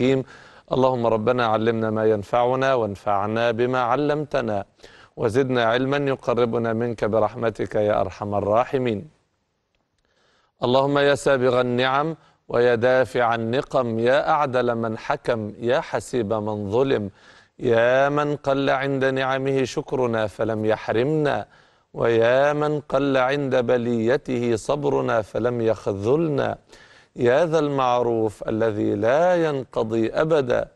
الحكيم اللهم ربنا علمنا ما ينفعنا وانفعنا بما علمتنا وزدنا علما يقربنا منك برحمتك يا أرحم الراحمين اللهم يا سابغ النعم ويا دافع النقم يا أعدل من حكم يا حسيب من ظلم يا من قل عند نعمه شكرنا فلم يحرمنا ويا من قل عند بليته صبرنا فلم يخذلنا يا ذا المعروف الذي لا ينقضي أبدا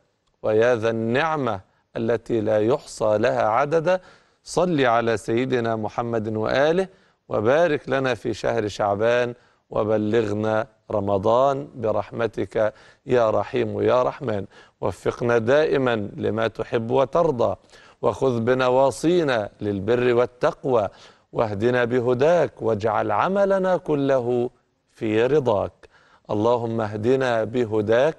ويا ذا النعمة التي لا يحصى لها عددا صل على سيدنا محمد وآله وبارك لنا في شهر شعبان وبلغنا رمضان برحمتك يا رحيم يا رحمن وفقنا دائما لما تحب وترضى وخذ بنواصينا للبر والتقوى واهدنا بهداك واجعل عملنا كله في رضاك اللهم اهدنا بهداك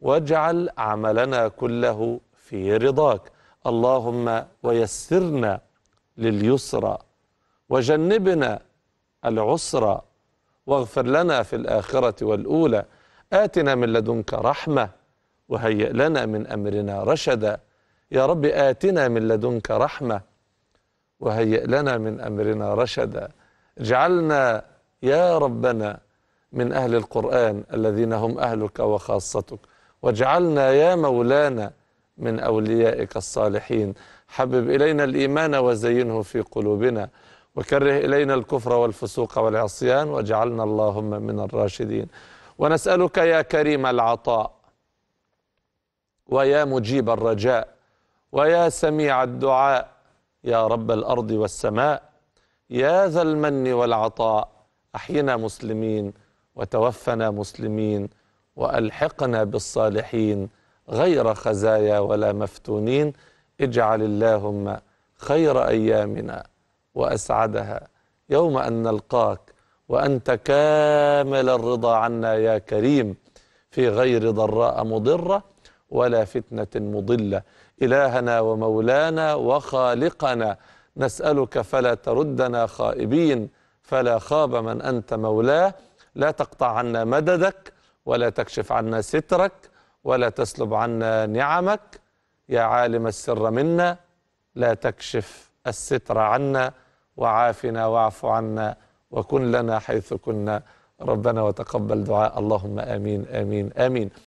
واجعل عملنا كله في رضاك اللهم ويسرنا لليسرى وجنبنا العسرى واغفر لنا في الآخرة والأولى آتنا من لدنك رحمة وهيئ لنا من أمرنا رشدا يا رب آتنا من لدنك رحمة وهيئ لنا من أمرنا رشدا اجعلنا يا ربنا من أهل القرآن الذين هم أهلك وخاصتك واجعلنا يا مولانا من أوليائك الصالحين حبب إلينا الإيمان وزينه في قلوبنا وكره إلينا الكفر والفسوق والعصيان واجعلنا اللهم من الراشدين ونسألك يا كريم العطاء ويا مجيب الرجاء ويا سميع الدعاء يا رب الأرض والسماء يا ذا المن والعطاء أحينا مسلمين وتوفنا مسلمين والحقنا بالصالحين غير خزايا ولا مفتونين اجعل اللهم خير ايامنا واسعدها يوم ان نلقاك وانت كامل الرضا عنا يا كريم في غير ضراء مضره ولا فتنه مضله الهنا ومولانا وخالقنا نسالك فلا تردنا خائبين فلا خاب من انت مولاه لا تقطع عنا مددك ولا تكشف عنا سترك ولا تسلب عنا نعمك يا عالم السر منا لا تكشف الستر عنا وعافنا واعف عنا وكن لنا حيث كنا ربنا وتقبل دعاء اللهم امين امين امين